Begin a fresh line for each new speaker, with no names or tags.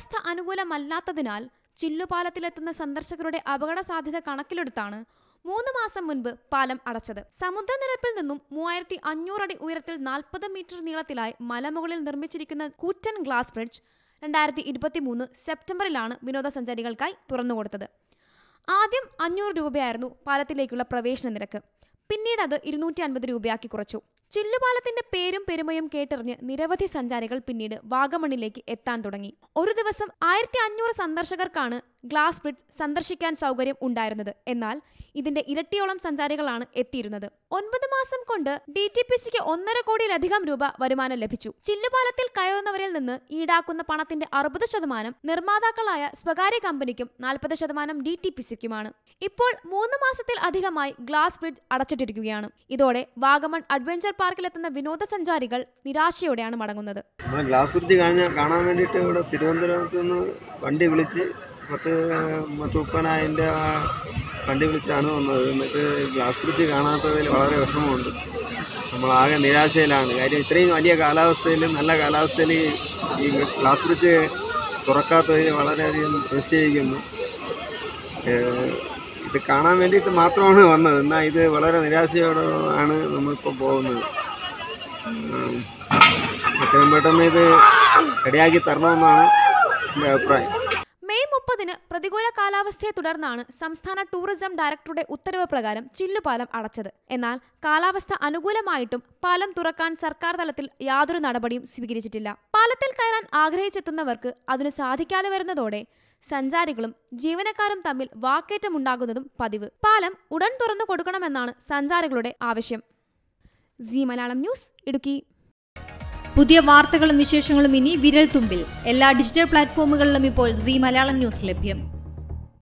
കാലാവസ്ഥ അനുകൂലമല്ലാത്തതിനാൽ ചില്ലുപാലത്തിലെത്തുന്ന സന്ദർശകരുടെ അപകട സാധ്യത കണക്കിലെടുത്താണ് മൂന്ന് മാസം മുൻപ് പാലം അടച്ചത് സമുദ്രനിരപ്പിൽ നിന്നും മൂവായിരത്തി അഞ്ഞൂറ് അടി ഉയരത്തിൽ നാൽപ്പത് മീറ്റർ നീളത്തിലായി മലമുകളിൽ നിർമ്മിച്ചിരിക്കുന്ന കൂറ്റൻ ഗ്ലാസ് ബ്രിഡ്ജ് രണ്ടായിരത്തി മൂന്ന് സെപ്റ്റംബറിലാണ് വിനോദസഞ്ചാരികൾക്കായി തുറന്നുകൊടുത്തത് ആദ്യം അഞ്ഞൂറ് രൂപയായിരുന്നു പാലത്തിലേക്കുള്ള പ്രവേശന നിരക്ക് പിന്നീട് അത് ഇരുന്നൂറ്റി അൻപത് രൂപയാക്കി കുറച്ചു ചില്ലുപാലത്തിന്റെ പേരും പെരുമയും കേട്ടറിഞ്ഞ് നിരവധി സഞ്ചാരികൾ പിന്നീട് വാഗമണിലേക്ക് എത്താൻ തുടങ്ങി ഒരു ദിവസം ആയിരത്തി അഞ്ഞൂറ് സന്ദർശകർക്കാണ് ഗ്ലാസ് ബ്രിഡ്ജ് സന്ദർശിക്കാൻ സൗകര്യം ഉണ്ടായിരുന്നത് എന്നാൽ ഇതിന്റെ ഇരട്ടിയോളം സഞ്ചാരികളാണ് എത്തിയിരുന്നത് ഒൻപത് മാസം കൊണ്ട് ഡി ടി പി സിക്ക് ഒന്നര കോടിയിലധികം രൂപ വരുമാനം ലഭിച്ചു ചില്ലുപാലത്തിൽ കയറുന്നവരിൽ നിന്ന് ഈടാക്കുന്ന പണത്തിന്റെ അറുപത് ശതമാനം നിർമ്മാതാക്കളായ സ്വകാര്യ കമ്പനിക്കും നാൽപ്പത് ശതമാനം ഡി ടി പി സിക്കുമാണ് ഇപ്പോൾ മൂന്ന് മാസത്തിൽ അധികമായി ഗ്ലാസ് ബ്രിഡ്ജ് അടച്ചിട്ടിരിക്കുകയാണ് ഇതോടെ വാഗമൺ അഡ്വഞ്ചർ പാർക്കിലെത്തുന്ന വിനോദസഞ്ചാരികൾ നിരാശയോടെയാണ് മടങ്ങുന്നത്
ഗ്ലാസ് ബ്രിഡ്ജ് കാണാൻ വേണ്ടിയിട്ട് ഇവിടെ തിരുവനന്തപുരത്ത് നിന്ന് വണ്ടി വിളിച്ച് പത്ത് ആ വണ്ടി വിളിച്ചാണ് വന്നത് എന്നിട്ട് ഗ്ലാസ് ബ്രിഡ്ജ് കാണാത്തതിൽ വളരെ വിഷമമുണ്ട് നമ്മളാകെ നിരാശയിലാണ് കാര്യം ഇത്രയും വലിയ കാലാവസ്ഥയിലും നല്ല കാലാവസ്ഥയിൽ ഈ ഗ്ലാസ് ബ്രിഡ്ജ് തുറക്കാത്തതിൽ വളരെയധികം നിശ്ചയിക്കുന്നു ഇത് കാണാൻ വേണ്ടിയിട്ട് മാത്രമാണ് വന്നത് എന്നാൽ ഇത് വളരെ നിരാശയോടെ ആണ് നമ്മളിപ്പോൾ പോകുന്നത് എത്രയും പെട്ടെന്ന് ഇത് റെഡിയാക്കി തരണമെന്നാണ് എൻ്റെ അഭിപ്രായം
പ്രതികൂല കാലാവസ്ഥയെ തുടർന്നാണ് സംസ്ഥാന ടൂറിസം ഡയറക്ടറുടെ ഉത്തരവ് പ്രകാരം ചില്ലുപാലം അടച്ചത് എന്നാൽ കാലാവസ്ഥ അനുകൂലമായിട്ടും പാലം തുറക്കാൻ സർക്കാർ തലത്തിൽ യാതൊരു നടപടിയും സ്വീകരിച്ചിട്ടില്ല പാലത്തിൽ കയറാൻ ആഗ്രഹിച്ചെത്തുന്നവർക്ക് അതിന് സാധിക്കാതെ വരുന്നതോടെ സഞ്ചാരികളും ജീവനക്കാരും തമ്മിൽ വാക്കേറ്റമുണ്ടാകുന്നതും പതിവ് പാലം ഉടൻ തുറന്നു കൊടുക്കണമെന്നാണ് സഞ്ചാരികളുടെ ആവശ്യം സി മലയാളം ന്യൂസ് ഇടുക്കി പുതിയ വാർത്തകളും വിശേഷങ്ങളും ഇനി വിരൽ തുമ്പിൽ എല്ലാ ഡിജിറ്റൽ പ്ലാറ്റ്ഫോമുകളിലും ഇപ്പോൾ സി മലയാളം ന്യൂസ് ലഭ്യം